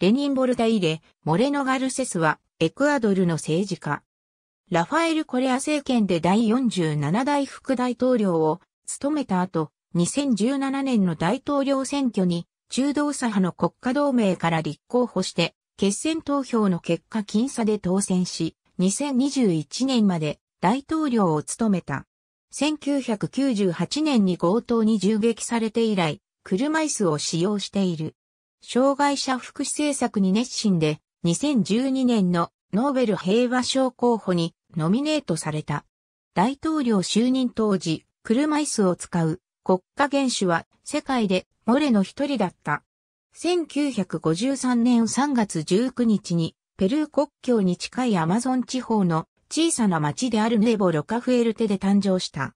レニン・ボルタイレ、モレノ・ガルセスは、エクアドルの政治家。ラファエル・コレア政権で第47代副大統領を務めた後、2017年の大統領選挙に、中道左派の国家同盟から立候補して、決選投票の結果僅差で当選し、2021年まで大統領を務めた。1998年に強盗に銃撃されて以来、車椅子を使用している。障害者福祉政策に熱心で、2012年のノーベル平和賞候補にノミネートされた。大統領就任当時、車椅子を使う国家元首は世界でモレの一人だった。1953年3月19日にペルー国境に近いアマゾン地方の小さな町であるネボ・ロカフエルテで誕生した。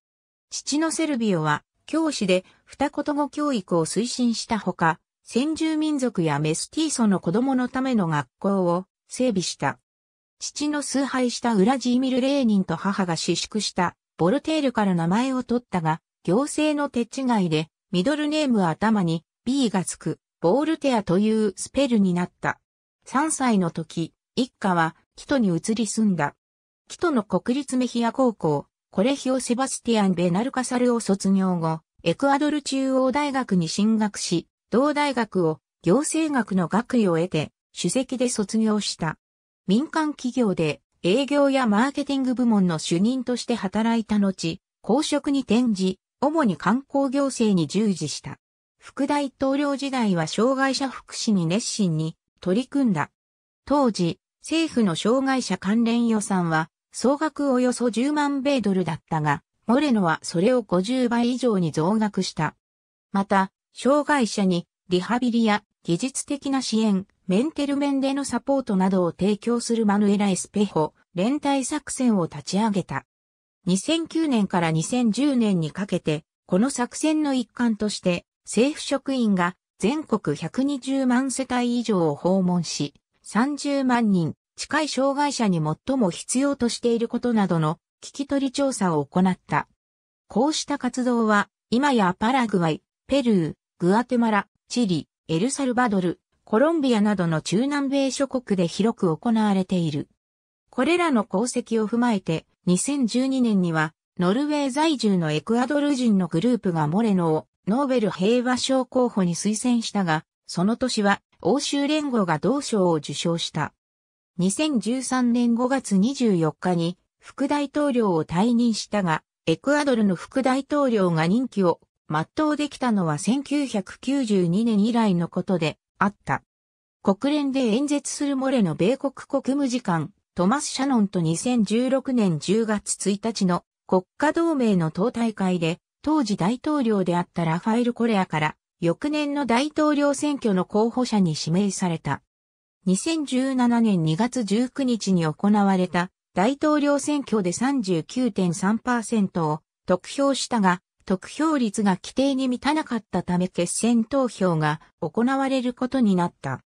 父のセルビオは教師で二言語教育を推進したほか、先住民族やメスティーソの子供のための学校を整備した。父の崇拝したウラジーミル・レーニンと母が私縮したボルテールから名前を取ったが、行政の手違いでミドルネームは頭に B がつくボールテアというスペルになった。3歳の時、一家はキトに移り住んだ。キトの国立メヒア高校、コレヒオ・セバスティアン・ベナルカサルを卒業後、エクアドル中央大学に進学し、同大学を行政学の学位を得て、主席で卒業した。民間企業で営業やマーケティング部門の主任として働いた後、公職に転じ、主に観光行政に従事した。副大統領時代は障害者福祉に熱心に取り組んだ。当時、政府の障害者関連予算は総額およそ10万米ドルだったが、モレノはそれを50倍以上に増額した。また、障害者にリハビリや技術的な支援、メンテル面でのサポートなどを提供するマヌエラ・エスペホ連帯作戦を立ち上げた。2009年から2010年にかけて、この作戦の一環として、政府職員が全国120万世帯以上を訪問し、30万人近い障害者に最も必要としていることなどの聞き取り調査を行った。こうした活動は、今やパラグアイ、ペルー、グアテマラ、チリ、エルサルバドル、コロンビアなどの中南米諸国で広く行われている。これらの功績を踏まえて、2012年には、ノルウェー在住のエクアドル人のグループがモレノをノーベル平和賞候補に推薦したが、その年は欧州連合が同賞を受賞した。2013年5月24日に副大統領を退任したが、エクアドルの副大統領が任期を全うできたのは1992年以来のことであった。国連で演説するモレの米国国務次官、トマス・シャノンと2016年10月1日の国家同盟の党大会で、当時大統領であったラファエル・コレアから、翌年の大統領選挙の候補者に指名された。2017年2月19日に行われた大統領選挙で39.3%を得票したが、得票率が規定に満たなかったため決選投票が行われることになった。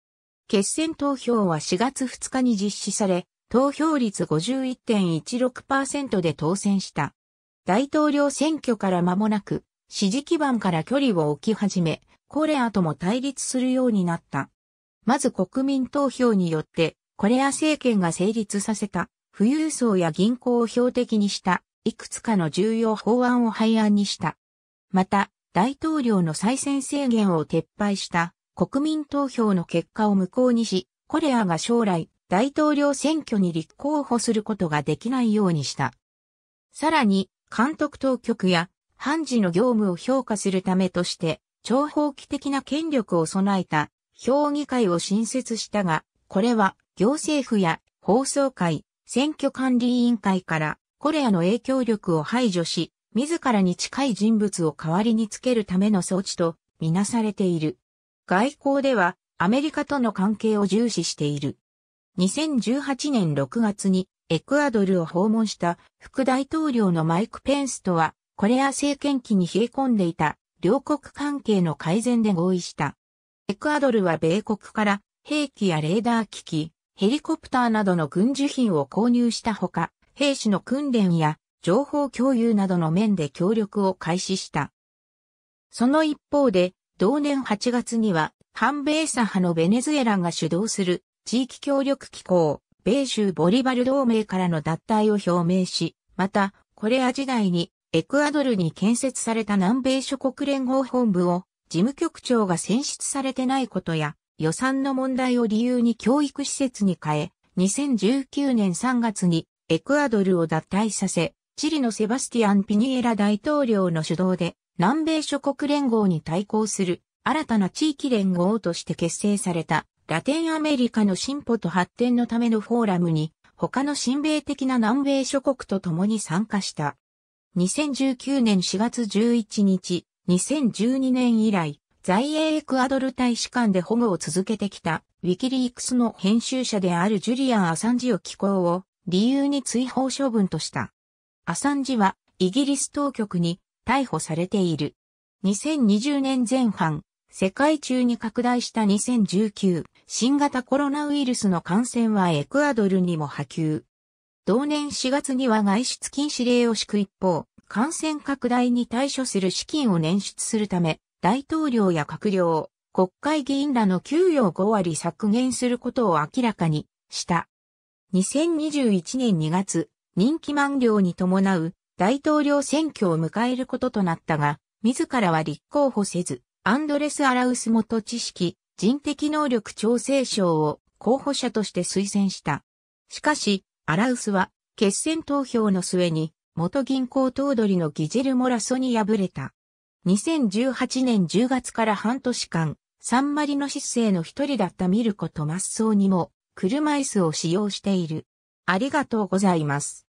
決選投票は4月2日に実施され、投票率51.16%で当選した。大統領選挙から間もなく、支持基盤から距離を置き始め、コレアとも対立するようになった。まず国民投票によって、コレア政権が成立させた、富裕層や銀行を標的にしたいくつかの重要法案を廃案にした。また、大統領の再選制限を撤廃した国民投票の結果を無効にし、コレアが将来大統領選挙に立候補することができないようにした。さらに、監督当局や判事の業務を評価するためとして、超法規的な権力を備えた評議会を新設したが、これは行政府や放送会、選挙管理委員会からコレアの影響力を排除し、自らに近い人物を代わりにつけるための装置とみなされている。外交ではアメリカとの関係を重視している。2018年6月にエクアドルを訪問した副大統領のマイク・ペンスとは、コレア政権期に冷え込んでいた両国関係の改善で合意した。エクアドルは米国から兵器やレーダー機器、ヘリコプターなどの軍需品を購入したほか、兵士の訓練や情報共有などの面で協力を開始した。その一方で、同年8月には、反米左派のベネズエラが主導する地域協力機構、米州ボリバル同盟からの脱退を表明し、また、コレア時代にエクアドルに建設された南米諸国連合本部を事務局長が選出されてないことや予算の問題を理由に教育施設に変え、2019年3月にエクアドルを脱退させ、チリのセバスティアン・ピニエラ大統領の主導で、南米諸国連合に対抗する新たな地域連合として結成されたラテンアメリカの進歩と発展のためのフォーラムに他の親米的な南米諸国と共に参加した。2019年4月11日、2012年以来、在英エクアドル大使館で保護を続けてきたウィキリークスの編集者であるジュリアン・アサンジオ寄港を理由に追放処分とした。アサンジはイギリス当局に逮捕されている。2020年前半、世界中に拡大した2019新型コロナウイルスの感染はエクアドルにも波及。同年4月には外出禁止令を敷く一方、感染拡大に対処する資金を捻出するため、大統領や閣僚、国会議員らの給与を5割削減することを明らかにした。2021年2月、任期満了に伴う大統領選挙を迎えることとなったが、自らは立候補せず、アンドレス・アラウス元知識、人的能力調整賞を候補者として推薦した。しかし、アラウスは決選投票の末に元銀行頭取のギジェル・モラソに敗れた。2018年10月から半年間、サンマリノの一人だったミルコとマッソーにも車椅子を使用している。ありがとうございます。